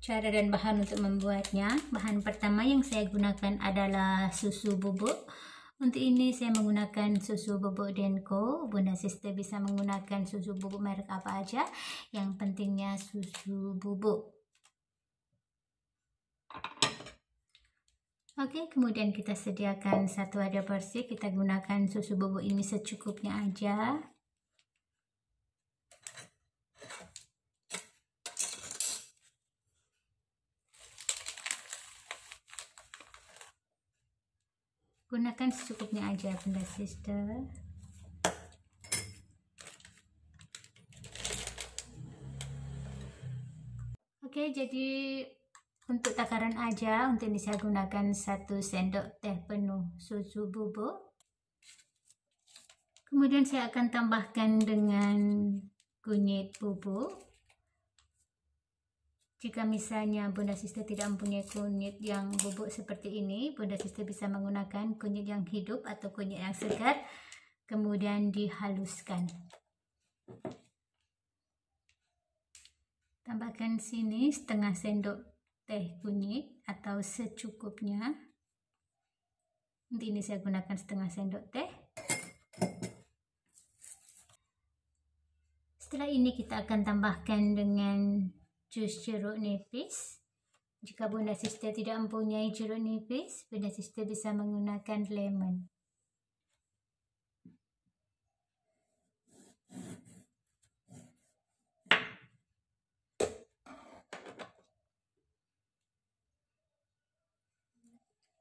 cara dan bahan untuk membuatnya bahan pertama yang saya gunakan adalah susu bubuk untuk ini saya menggunakan susu bubuk Denko Bunda Sister bisa menggunakan susu bubuk merek apa aja yang pentingnya susu bubuk Oke, kemudian kita sediakan satu wadah bersih. Kita gunakan susu bubuk ini secukupnya aja. gunakan secukupnya aja bunda sister oke jadi untuk takaran aja untuk ini saya gunakan satu sendok teh penuh susu bubuk kemudian saya akan tambahkan dengan kunyit bubuk Jika misalnya Bunda Sister tidak mempunyai kunyit yang bubuk seperti ini, Bunda Sister bisa menggunakan kunyit yang hidup atau kunyit yang segar, kemudian dihaluskan. Tambahkan sini setengah sendok teh kunyit atau secukupnya. Nanti ini saya gunakan setengah sendok teh. Setelah ini kita akan tambahkan dengan jus jeruk nipis. Jika bunda sister tidak mempunyai jeruk nipis, bunda sister bisa menggunakan lemon.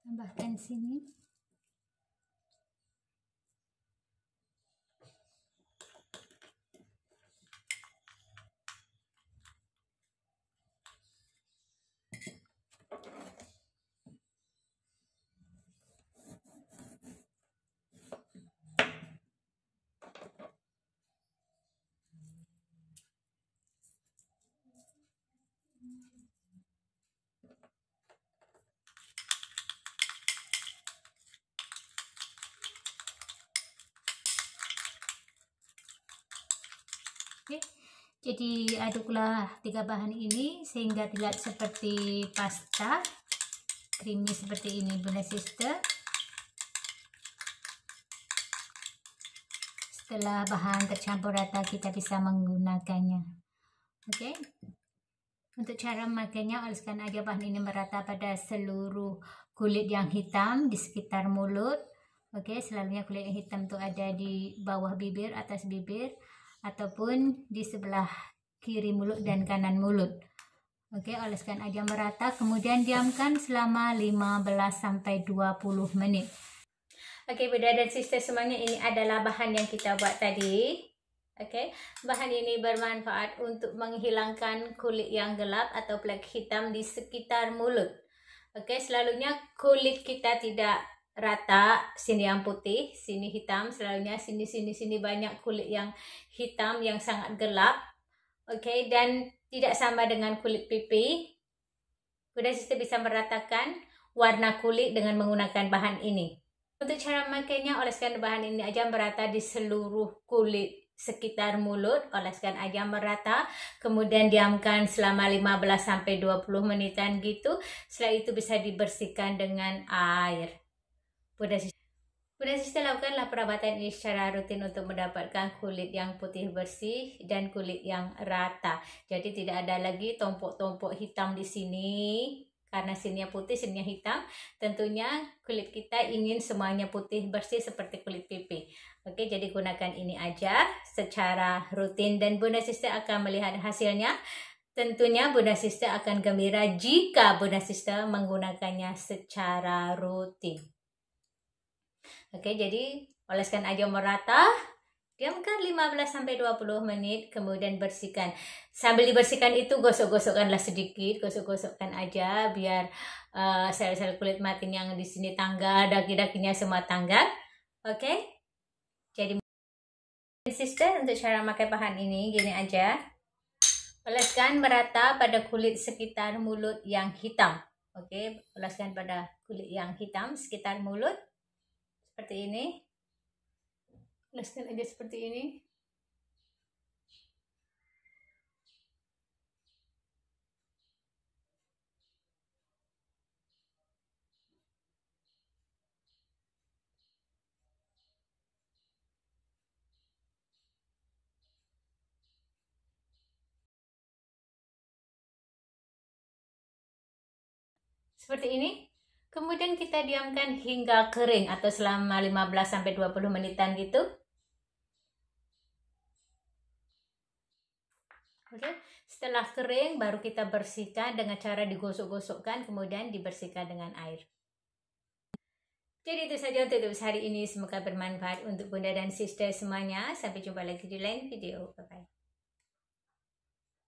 Tambahkan sini. jadi aduklah tiga bahan ini sehingga tidak seperti pasta creamy seperti ini bunda sister setelah bahan tercampur rata kita bisa menggunakannya oke okay? untuk cara memakainya oleskan aja bahan ini merata pada seluruh kulit yang hitam di sekitar mulut oke okay? selalunya kulit yang hitam itu ada di bawah bibir atas bibir ataupun di sebelah kiri mulut dan kanan mulut. Oke, oleskan aja merata, kemudian diamkan selama 15 sampai 20 menit. Oke, beda dan sister semuanya ini adalah bahan yang kita buat tadi. Oke, bahan ini bermanfaat untuk menghilangkan kulit yang gelap atau plek hitam di sekitar mulut. Oke, selalunya kulit kita tidak rata, sini yang putih, sini hitam, selalunya sini sini sini banyak kulit yang hitam yang sangat gelap. Oke, okay, dan tidak sama dengan kulit pipi. kemudian sister bisa meratakan warna kulit dengan menggunakan bahan ini. Untuk cara makainya oleskan bahan ini aja merata di seluruh kulit sekitar mulut, oleskan aja merata, kemudian diamkan selama 15 sampai 20 menitan gitu. Setelah itu bisa dibersihkan dengan air. Sista lakukan perawatan ini secara rutin untuk mendapatkan kulit yang putih bersih dan kulit yang rata. Jadi tidak ada lagi tompok-tompok hitam di sini karena sininya putih, sininya hitam. Tentunya kulit kita ingin semuanya putih bersih seperti kulit pipi. Oke, jadi gunakan ini aja secara rutin dan Bunda Sister akan melihat hasilnya. Tentunya Bunda Sister akan gembira jika Bunda Sister menggunakannya secara rutin. Oke, jadi oleskan aja merata. Diamkan 15 sampai 20 menit kemudian bersihkan. Sambil dibersihkan itu gosok-gosokkanlah sedikit, gosok-gosokkan aja biar uh, sel-sel kulit mati yang di sini tangga, daki-dakinya semua tangga. Oke. Jadi konsisten untuk cara pakai bahan ini gini aja. Oleskan merata pada kulit sekitar mulut yang hitam. Oke, oleskan pada kulit yang hitam sekitar mulut seperti ini leskan aja seperti ini seperti ini Kemudian kita diamkan hingga kering atau selama 15 20 menitan gitu. Oke, setelah kering baru kita bersihkan dengan cara digosok-gosokkan kemudian dibersihkan dengan air. Jadi itu saja untuk tips hari ini. Semoga bermanfaat untuk bunda dan sister semuanya. Sampai jumpa lagi di lain video. Bye-bye.